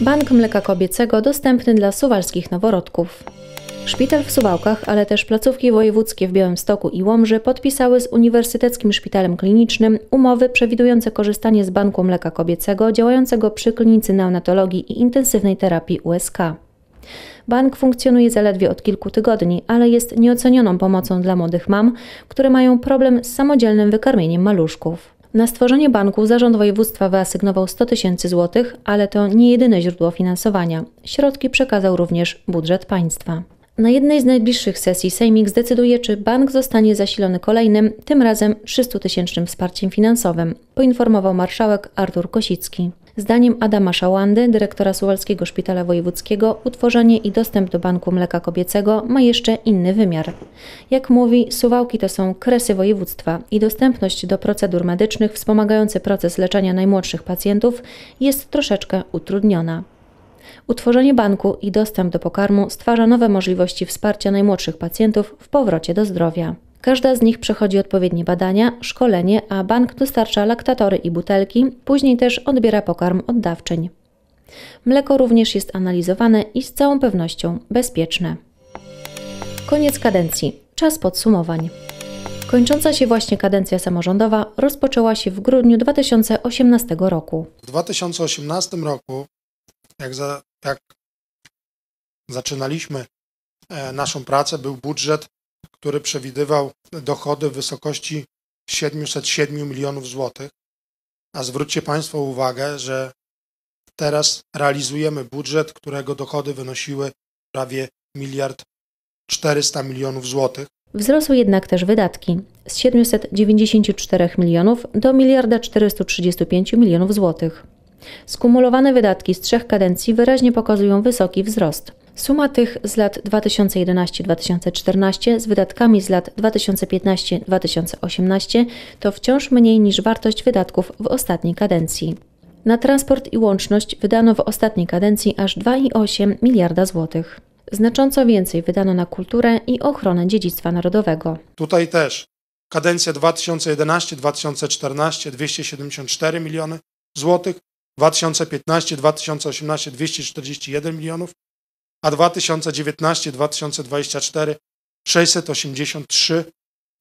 Bank Mleka Kobiecego dostępny dla suwalskich noworodków. Szpital w Suwałkach, ale też placówki wojewódzkie w Białymstoku i Łomży podpisały z Uniwersyteckim Szpitalem Klinicznym umowy przewidujące korzystanie z Banku Mleka Kobiecego działającego przy Klinicy Neonatologii i Intensywnej Terapii USK. Bank funkcjonuje zaledwie od kilku tygodni, ale jest nieocenioną pomocą dla młodych mam, które mają problem z samodzielnym wykarmieniem maluszków. Na stworzenie banku Zarząd Województwa wyasygnował 100 tysięcy złotych, ale to nie jedyne źródło finansowania. Środki przekazał również budżet państwa. Na jednej z najbliższych sesji Sejmik zdecyduje, czy bank zostanie zasilony kolejnym, tym razem 300 tysięcznym wsparciem finansowym, poinformował marszałek Artur Kosicki. Zdaniem Adama Szałandy, dyrektora Suwalskiego Szpitala Wojewódzkiego, utworzenie i dostęp do banku mleka kobiecego ma jeszcze inny wymiar. Jak mówi, Suwałki to są kresy województwa i dostępność do procedur medycznych wspomagających proces leczenia najmłodszych pacjentów jest troszeczkę utrudniona. Utworzenie banku i dostęp do pokarmu stwarza nowe możliwości wsparcia najmłodszych pacjentów w powrocie do zdrowia. Każda z nich przechodzi odpowiednie badania, szkolenie, a bank dostarcza laktatory i butelki, później też odbiera pokarm od dawczyń. Mleko również jest analizowane i z całą pewnością bezpieczne. Koniec kadencji. Czas podsumowań. Kończąca się właśnie kadencja samorządowa rozpoczęła się w grudniu 2018 roku. W 2018 roku, jak, za, jak zaczynaliśmy e, naszą pracę, był budżet który przewidywał dochody w wysokości 707 milionów złotych. A zwróćcie Państwo uwagę, że teraz realizujemy budżet, którego dochody wynosiły prawie miliard 400 milionów złotych. Wzrosły jednak też wydatki z 794 milionów do miliarda 435 milionów złotych. Skumulowane wydatki z trzech kadencji wyraźnie pokazują wysoki wzrost. Suma tych z lat 2011-2014 z wydatkami z lat 2015-2018 to wciąż mniej niż wartość wydatków w ostatniej kadencji. Na transport i łączność wydano w ostatniej kadencji aż 2,8 miliarda złotych. Znacząco więcej wydano na kulturę i ochronę dziedzictwa narodowego. Tutaj też kadencja 2011-2014 274 miliony złotych, 2015-2018 241 milionów, a 2019-2024 683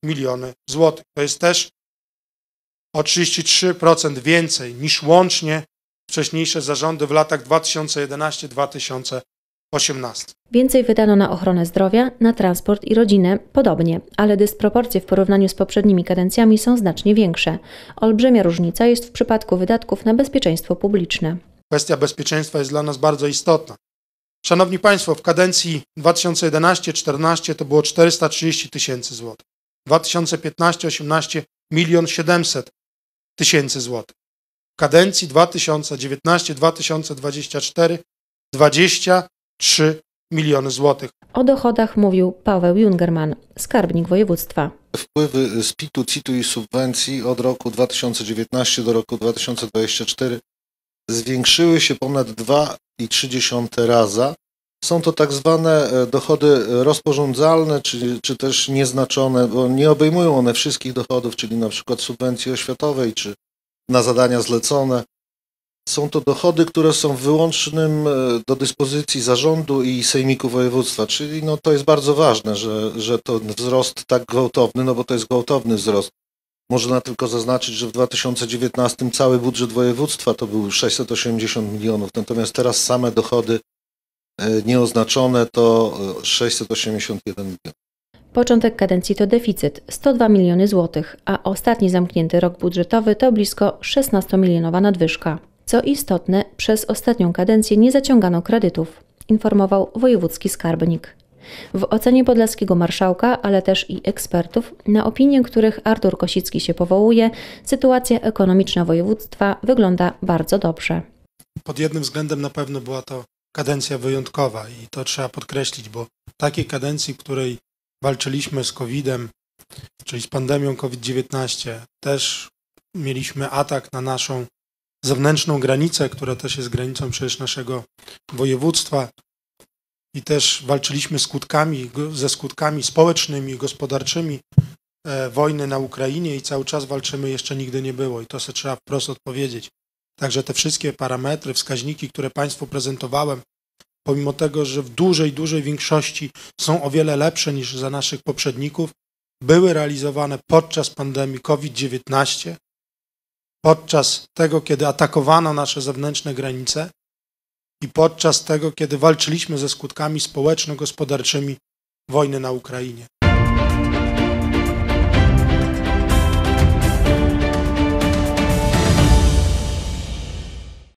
miliony złotych. To jest też o 33% więcej niż łącznie wcześniejsze zarządy w latach 2011-2018. Więcej wydano na ochronę zdrowia, na transport i rodzinę, podobnie, ale dysproporcje w porównaniu z poprzednimi kadencjami są znacznie większe. Olbrzymia różnica jest w przypadku wydatków na bezpieczeństwo publiczne. Kwestia bezpieczeństwa jest dla nas bardzo istotna. Szanowni Państwo, w kadencji 2011-14 to było 430 tysięcy złotych. 2015-18 milion 700 tysięcy złotych. W kadencji 2019-2024 23 miliony złotych. O dochodach mówił Paweł Jungerman, skarbnik województwa. Wpływy z PIT-u, CIT-u i subwencji od roku 2019 do roku 2024 zwiększyły się ponad 2 1,3 raza. Są to tak zwane e, dochody e, rozporządzalne, czy, czy też nieznaczone, bo nie obejmują one wszystkich dochodów, czyli na przykład subwencji oświatowej, czy na zadania zlecone. Są to dochody, które są wyłącznym e, do dyspozycji zarządu i sejmiku województwa, czyli no to jest bardzo ważne, że, że to wzrost tak gwałtowny, no bo to jest gwałtowny wzrost można tylko zaznaczyć, że w 2019 cały budżet województwa to był 680 milionów, natomiast teraz same dochody e, nieoznaczone to 681 e, milionów. Początek kadencji to deficyt 102 miliony złotych, a ostatni zamknięty rok budżetowy to blisko 16 milionowa nadwyżka. Co istotne, przez ostatnią kadencję nie zaciągano kredytów, informował wojewódzki skarbnik. W ocenie podlaskiego marszałka, ale też i ekspertów, na opinię których Artur Kosicki się powołuje, sytuacja ekonomiczna województwa wygląda bardzo dobrze. Pod jednym względem na pewno była to kadencja wyjątkowa i to trzeba podkreślić, bo takiej kadencji, w której walczyliśmy z COVID-em, czyli z pandemią COVID-19, też mieliśmy atak na naszą zewnętrzną granicę, która też jest granicą przecież naszego województwa i też walczyliśmy skutkami, ze skutkami społecznymi, i gospodarczymi e, wojny na Ukrainie i cały czas walczymy, jeszcze nigdy nie było i to sobie trzeba wprost odpowiedzieć. Także te wszystkie parametry, wskaźniki, które Państwu prezentowałem, pomimo tego, że w dużej, dużej większości są o wiele lepsze niż za naszych poprzedników, były realizowane podczas pandemii COVID-19, podczas tego, kiedy atakowano nasze zewnętrzne granice i podczas tego, kiedy walczyliśmy ze skutkami społeczno-gospodarczymi wojny na Ukrainie.